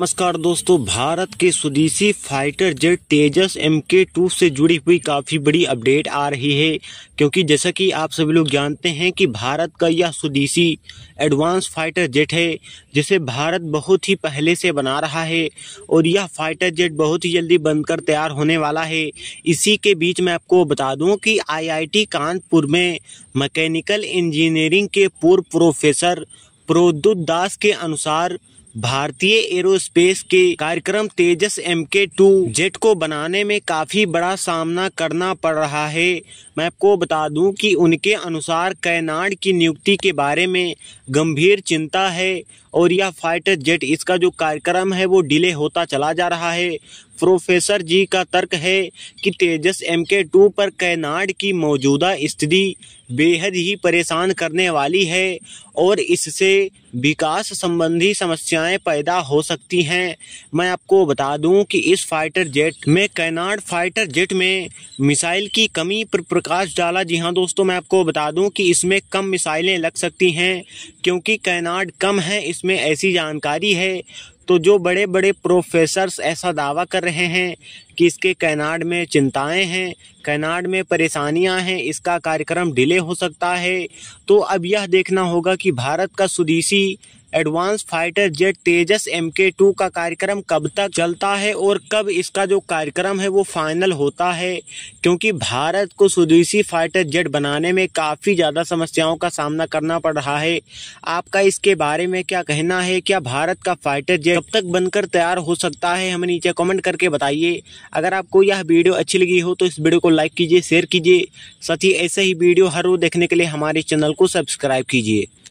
नमस्कार दोस्तों भारत के स्वदेशी fighter jet Tejas M K two से जुड़ी हुई काफ़ी बड़ी अपडेट आ रही है क्योंकि जैसा कि आप सभी लोग जानते हैं कि भारत का यह स्वदेशी एडवांस फाइटर जेट है जिसे भारत बहुत ही पहले से बना रहा है और यह फाइटर जेट बहुत ही जल्दी बनकर तैयार होने वाला है इसी के बीच मैं आपको बता दूँ कि आई कानपुर में मकैनिकल इंजीनियरिंग के पूर्व प्रोफेसर प्रोदुत दास के अनुसार भारतीय एरोस्पेस के कार्यक्रम Tejas M K two jet को बनाने में काफी बड़ा सामना करना पड़ रहा है मैं आपको बता दूं कि उनके अनुसार कैनाड की नियुक्ति के बारे में गंभीर चिंता है और यह फाइटर जेट इसका जो कार्यक्रम है वो डिले होता चला जा रहा है प्रोफेसर जी का तर्क है कि तेजस एम के टू पर कैनाड की मौजूदा स्थिति बेहद ही परेशान करने वाली है और इससे विकास संबंधी समस्याएं पैदा हो सकती हैं मैं आपको बता दूं कि इस फाइटर जेट में कैनाड फाइटर जेट में मिसाइल की कमी पर प्रकाश डाला जी हाँ दोस्तों मैं आपको बता दूं कि इसमें कम मिसाइलें लग सकती हैं क्योंकि कैनाड कम है इसमें ऐसी जानकारी है तो जो बड़े बड़े प्रोफेसर्स ऐसा दावा कर रहे हैं कि इसके कैनाड में चिंताएं हैं कैनाड में परेशानियां हैं इसका कार्यक्रम डिले हो सकता है तो अब यह देखना होगा कि भारत का स्वदेशी advance fighter jet Tejas M K two का कार्यक्रम कब तक चलता है और कब इसका जो कार्यक्रम है वो फाइनल होता है क्योंकि भारत को स्वदेशी फाइटर जेट बनाने में काफ़ी ज़्यादा समस्याओं का सामना करना पड़ रहा है आपका इसके बारे में क्या कहना है क्या भारत का फाइटर जेट कब तक बनकर तैयार हो सकता है हमें नीचे कमेंट करके बताइए अगर आपको यह वीडियो अच्छी लगी हो तो इस वीडियो को लाइक कीजिए शेयर कीजिए साथ ही ऐसे ही वीडियो हर रोज देखने के लिए हमारे चैनल को सब्सक्राइब कीजिए